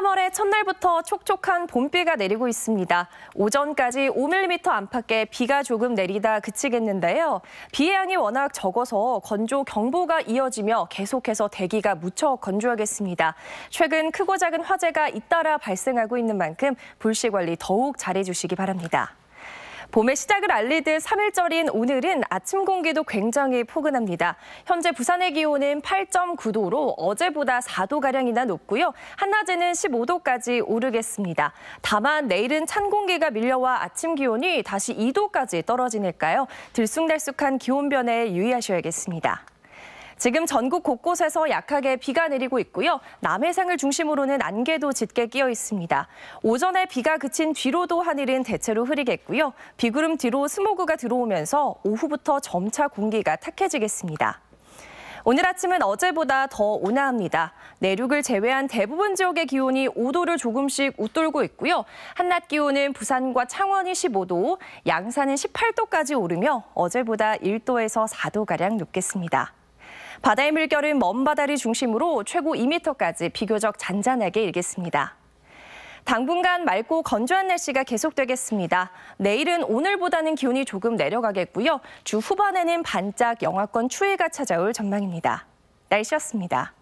3월의 첫날부터 촉촉한 봄비가 내리고 있습니다. 오전까지 5mm 안팎의 비가 조금 내리다 그치겠는데요. 비의 양이 워낙 적어서 건조 경보가 이어지며 계속해서 대기가 무척 건조하겠습니다. 최근 크고 작은 화재가 잇따라 발생하고 있는 만큼 불씨 관리 더욱 잘해주시기 바랍니다. 봄의 시작을 알리듯 3일절인 오늘은 아침 공기도 굉장히 포근합니다. 현재 부산의 기온은 8.9도로 어제보다 4도가량이나 높고요. 한낮에는 15도까지 오르겠습니다. 다만 내일은 찬 공기가 밀려와 아침 기온이 다시 2도까지 떨어지니까요. 들쑥날쑥한 기온 변화에 유의하셔야겠습니다. 지금 전국 곳곳에서 약하게 비가 내리고 있고요. 남해상을 중심으로는 안개도 짙게 끼어 있습니다. 오전에 비가 그친 뒤로도 하늘은 대체로 흐리겠고요. 비구름 뒤로 스모그가 들어오면서 오후부터 점차 공기가 탁해지겠습니다. 오늘 아침은 어제보다 더 온화합니다. 내륙을 제외한 대부분 지역의 기온이 5도를 조금씩 웃돌고 있고요. 한낮 기온은 부산과 창원이 15도, 양산은 18도까지 오르며 어제보다 1도에서 4도가량 높겠습니다. 바다의 물결은 먼 바다를 중심으로 최고 2m까지 비교적 잔잔하게 일겠습니다. 당분간 맑고 건조한 날씨가 계속되겠습니다. 내일은 오늘보다는 기온이 조금 내려가겠고요. 주 후반에는 반짝 영하권 추위가 찾아올 전망입니다. 날씨였습니다.